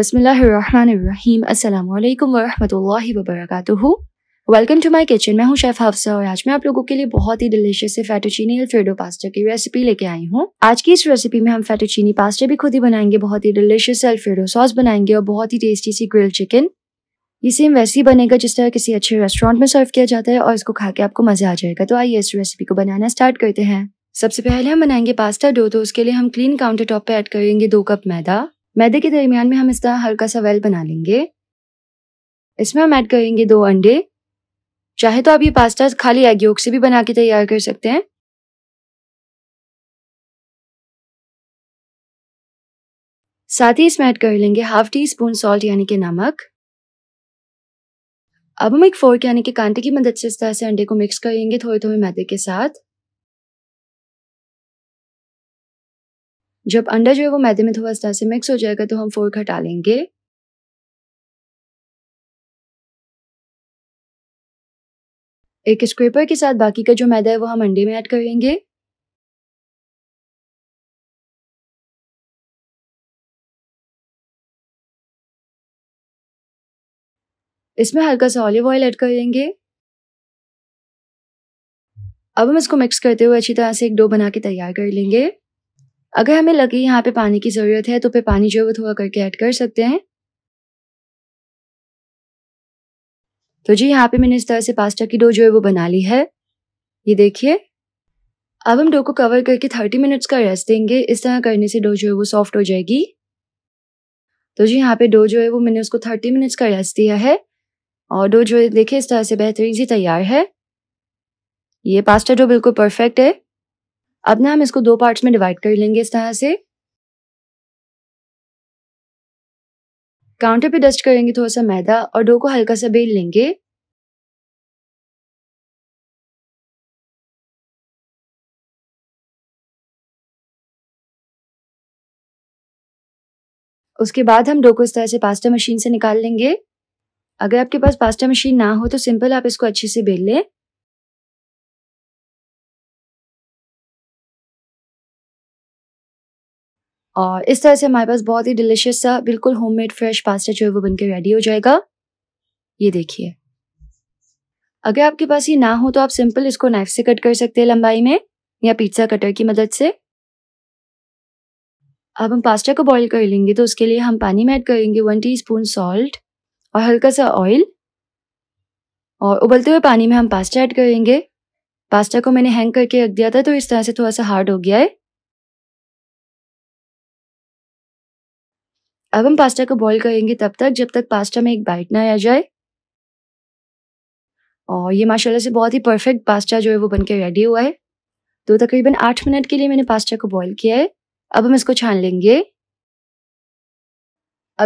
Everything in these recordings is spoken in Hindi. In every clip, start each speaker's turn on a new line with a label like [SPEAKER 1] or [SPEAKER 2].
[SPEAKER 1] बसमीम अल्लाम वरहमल वबरक वेलकम टू माय किचन मैं हूं शेफ हफ्सा और आज मैं आप लोगों के लिए बहुत ही डिलीशियस से फैटोचीनी अल्फ्रेडो पास्ता की रेसिपी लेके आई हूं आज की इस रेसिपी में हम फैटोचीनी पास्ता भी खुद ही बनाएंगे बहुत ही डिलीशियस अल्फ्रेडो सॉस बनाएंगे और बहुत ही टेस्टी सी ग्रिल चिकन ये सेम वैसे ही बनेगा जिस तरह किसी अच्छे रेस्टोरेंट में सर्व किया जाता है और इसको खा के आपको मजा आ जाएगा तो आइए इस रेसिपी को बनाना स्टार्ट करते हैं सबसे पहले हम बनाएंगे पास्ता डो तो उसके लिए हम क्लीन काउंटर टॉप पे ऐड करेंगे दो कप मैदा मैदे के दरमियान में हम इस तरह हल्का सा वेल बना लेंगे इसमें हम ऐड करेंगे दो अंडे चाहे तो आप ये पास्ता खाली एग योग से भी बना के तैयार कर सकते हैं
[SPEAKER 2] साथ ही इसमें ऐड कर लेंगे
[SPEAKER 1] हाफ टी स्पून सॉल्ट यानी कि नमक अब हम एक फोर्क यानी कि कांटे की मदद से इस तरह से अंडे को मिक्स करेंगे थोड़े थोड़े मैदे के साथ जब अंडा जो है वो मैदे में थोड़ा सा से मिक्स हो जाएगा तो हम फोर्क हटा
[SPEAKER 2] लेंगे एक स्क्रेपर के साथ बाकी का जो मैदा है वो हम अंडे में ऐड करेंगे इसमें हल्का सा ऑलिव ऑयल ऐड करेंगे
[SPEAKER 1] अब हम इसको मिक्स करते हुए अच्छी तरह से एक डो बना के तैयार कर लेंगे अगर हमें लगे यहाँ पे पानी की ज़रूरत है तो फिर पानी जो है वो थोड़ा करके ऐड कर सकते हैं तो जी यहाँ पे मैंने इस तरह से पास्ता की डो जो है वो बना ली है ये देखिए अब हम डो को कवर करके थर्टी मिनट्स का रेस्ट देंगे इस तरह करने से डो जो है वो सॉफ्ट हो जाएगी तो जी यहाँ पे डो जो है वो मैंने उसको थर्टी मिनट्स का रेस्ट दिया है और डो जो है देखिए इस तरह से बेहतरीन सी तैयार है ये पास्ता डो बिल्कुल परफेक्ट है अब ना हम इसको दो पार्ट्स में डिवाइड कर लेंगे इस तरह से काउंटर पे डस्ट करेंगे थोड़ा सा मैदा और डो को हल्का सा बेल लेंगे
[SPEAKER 2] उसके बाद हम डो
[SPEAKER 1] को इस तरह से पास्ता मशीन से निकाल लेंगे अगर आपके पास पास्ता मशीन ना हो तो सिंपल आप इसको अच्छे से बेल लें और इस तरह से हमारे पास बहुत ही डिलिशियस सा बिल्कुल होममेड फ्रेश पास्ता जो है वो बनकर रेडी हो जाएगा ये देखिए अगर आपके पास ये ना हो तो आप सिंपल इसको नाइफ से कट कर सकते हैं लंबाई में या पिज्ज़ा कटर की मदद से अब हम पास्ता को बॉईल कर लेंगे तो उसके लिए हम पानी में ऐड करेंगे वन टीस्पून सॉल्ट और हल्का सा ऑयल और उबलते हुए पानी में हम पास्ता ऐड करेंगे पास्ता को मैंने हैंग करके रख दिया था तो इस तरह से थोड़ा सा हार्ड हो गया है अब हम पास्ता को बॉईल करेंगे तब तक जब तक पास्ता में एक बाइट ना आ जाए और ये माशाल्लाह से बहुत ही परफेक्ट पास्ता जो है वो बन के रेडी हुआ है तो तकरीबन आठ मिनट के लिए मैंने पास्ता को बॉईल किया है अब हम इसको छान लेंगे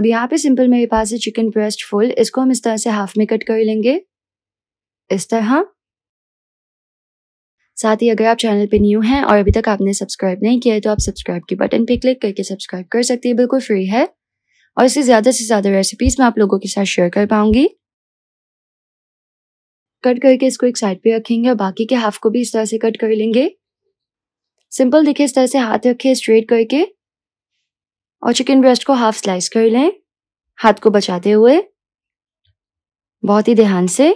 [SPEAKER 1] अब यहाँ पे सिंपल मेरे पास है चिकन ब्रेस्ट फुल इसको हम इस तरह से हाफ में कट कर लेंगे इस तरह साथ ही अगर आप चैनल पे न्यू हैं और अभी तक आपने सब्सक्राइब नहीं किया है तो आप सब्सक्राइब के बटन पे क्लिक करके सब्सक्राइब कर सकते हैं बिल्कुल फ्री है और इससे ज़्यादा से ज़्यादा रेसिपीज़ मैं आप लोगों के साथ शेयर कर पाऊंगी कट करके इसको एक साइड पे रखेंगे और बाकी के हाफ को भी इस तरह से कट कर लेंगे सिंपल देखिए इस तरह से हाथ रखे स्ट्रेट करके और चिकन ब्रेस्ट को हाफ स्लाइस कर लें हाथ को बचाते हुए बहुत ही ध्यान से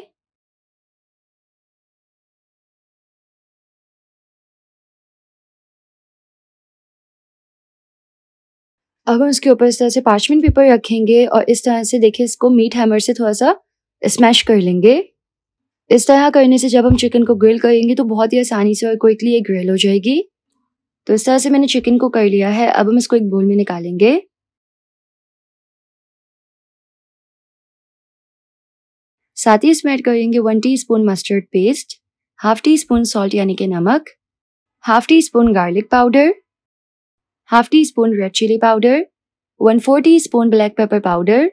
[SPEAKER 1] अब हम इसके ऊपर इस तरह से पार्चमेंट पेपर रखेंगे और इस तरह से देखिए इसको मीट हैमर से थोड़ा सा स्मैश कर लेंगे इस तरह करने से जब हम चिकन को ग्रिल करेंगे तो बहुत ही आसानी से और क्विकली ये ग्रिल हो जाएगी तो इस तरह से मैंने चिकन को कर लिया है अब हम इसको एक बोल में निकालेंगे साथ ही इसमें ऐड करेंगे one teaspoon mustard paste half teaspoon salt यानी कि नमक half teaspoon garlic powder half teaspoon red chili powder, one four teaspoon black pepper powder,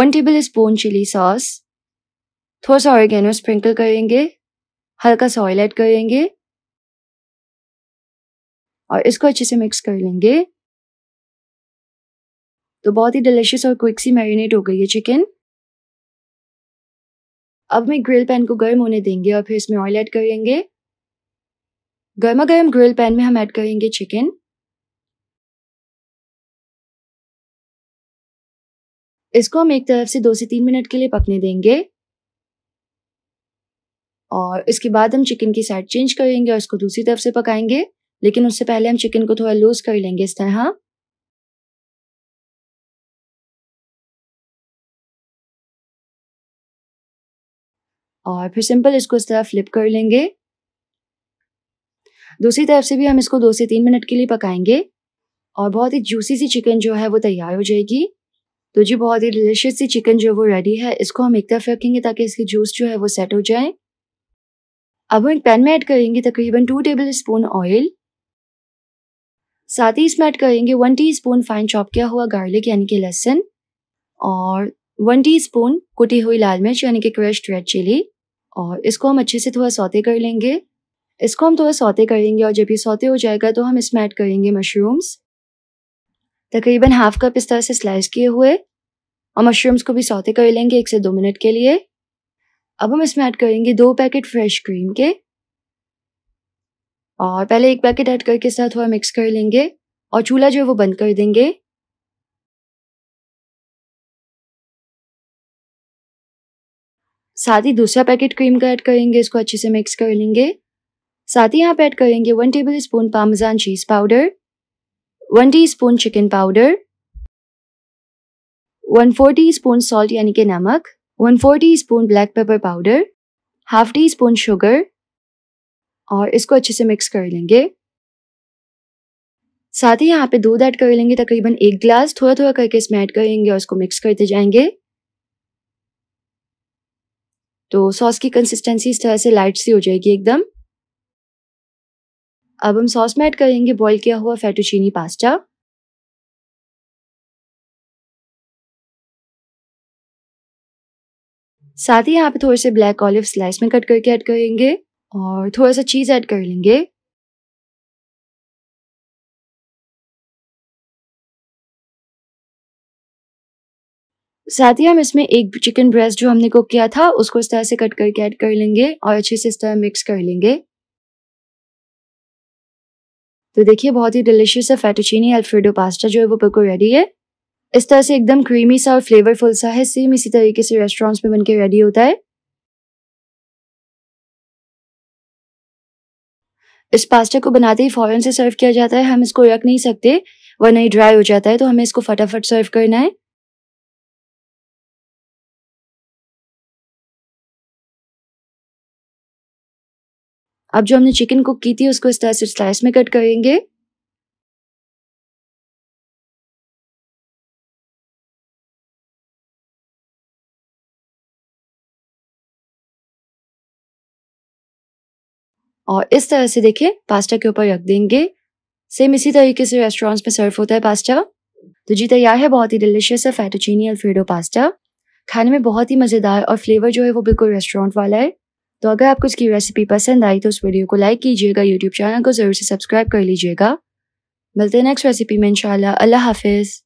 [SPEAKER 1] one tablespoon chili sauce, थोड़ा सा ऑरिगेनो स्प्रिंकल करेंगे हल्का सा ऑयल ऐड करेंगे
[SPEAKER 2] और इसको अच्छे से मिक्स कर लेंगे
[SPEAKER 1] तो बहुत ही डिलिशियस और क्विक सी मैरिनेट हो गई है चिकन अब मैं ग्रिल पैन को गर्म होने देंगे और फिर इसमें ऑयल ऐड करेंगे गर्मा गर्म ग्रिल पैन में हम ऐड करेंगे चिकन इसको हम एक तरफ से दो से तीन मिनट के लिए पकने देंगे और इसके बाद हम चिकन की साइड चेंज करेंगे और इसको दूसरी तरफ से पकाएंगे लेकिन उससे पहले हम चिकन को थोड़ा लूज कर लेंगे इस तरह और फिर सिंपल इसको इस तरह फ्लिप कर लेंगे दूसरी तरफ से भी हम इसको दो से तीन मिनट के लिए पकाएंगे और बहुत ही जूसी सी चिकन जो है वो तैयार हो जाएगी तो जी बहुत ही डिलिशियस सी चिकन जो वो रेडी है इसको हम एक तरफ रखेंगे ताकि इसकी जूस जो है वो सेट हो जाए अब हम एक पैन में ऐड करेंगे तकरीबन टू टेबल स्पून ऑयल साथ ही इसमें ऐड करेंगे one teaspoon fine chop किया हुआ गार्लिक यानी कि लहसुन और वन टी स्पून कुटी हुई लाल मिर्च यानी कि क्रश्ड रेड चिली और इसको हम अच्छे से थोड़ा सौते कर लेंगे इसको हम थोड़ा सौते करेंगे और जब ये सौते हो जाएगा तो हम इसमें ऐड करेंगे मशरूम्स तकरीबन हाफ कप इस तरह से स्लाइस किए हुए और मशरूम्स को भी सौते कर लेंगे एक से दो मिनट के लिए अब हम इसमें ऐड करेंगे दो पैकेट फ्रेश क्रीम के और पहले एक पैकेट ऐड करके इस तरह थोड़ा मिक्स कर लेंगे और चूल्हा जो है वो बंद कर देंगे साथ ही दूसरा पैकेट क्रीम का ऐड करेंगे इसको अच्छे से मिक्स कर लेंगे साथ ही यहाँ पे ऐड करेंगे one table tablespoon parmesan cheese powder one teaspoon chicken powder one four teaspoon salt यानी कि नमक one four teaspoon black pepper powder half teaspoon sugar और इसको अच्छे से मिक्स कर लेंगे साथ ही यहाँ पे दूध ऐड कर लेंगे तकरीबन एक ग्लास थोड़ा थोड़ा करके इसमें ऐड करेंगे और उसको मिक्स करते जाएंगे तो सॉस की कंसिस्टेंसी इस तरह से लाइट सी हो जाएगी एकदम अब हम सॉस में ऐड करेंगे बॉईल किया हुआ फेटोचीनी पास्ता
[SPEAKER 2] साथ ही यहाँ पे थोड़े से ब्लैक ऑलिव स्लाइस में कट करके ऐड करेंगे और थोड़ा सा चीज़ ऐड कर लेंगे
[SPEAKER 1] साथ ही हम इसमें एक चिकन ब्रेस्ट जो हमने कुक किया था उसको इस तरह से कट करके ऐड कर लेंगे और अच्छे से इस तरह मिक्स कर लेंगे तो देखिए बहुत ही डिलिशियस है फैटोचीनी अल्फ्रेडो पास्ता जो है वो बिल्कुल रेडी है इस तरह से एकदम क्रीमी सा और फ्लेवरफुल सा है सेम इसी तरीके से रेस्टोरेंट्स में बनके रेडी होता है इस पास्ता को बनाते ही फ़ौरन से सर्व किया जाता है हम इसको रख नहीं सकते वरना नहीं ड्राई हो जाता है तो हमें इसको फटाफट सर्व
[SPEAKER 2] करना है अब जो हमने चिकन कुक की थी उसको इस तरह से स्लाइस में कट करेंगे
[SPEAKER 1] और इस तरह से देखिए पास्ता के ऊपर रख देंगे सेम इसी तरीके से रेस्टोरेंट्स में सर्व होता है पास्ता तो जी तैयार है बहुत ही डिलिशियस है फैटोचीनी अल्फ्रेडो पास्ता खाने में बहुत ही मज़ेदार और फ्लेवर जो है वो बिल्कुल रेस्टोरेंट वाला है तो अगर आपको इसकी रेसिपी पसंद आई तो उस वीडियो को लाइक कीजिएगा यूट्यूब चैनल को ज़रूर से सब्सक्राइब कर लीजिएगा मिलते हैं नेक्स्ट रेसिपी में इंशाल्लाह अल्लाह हाफिज़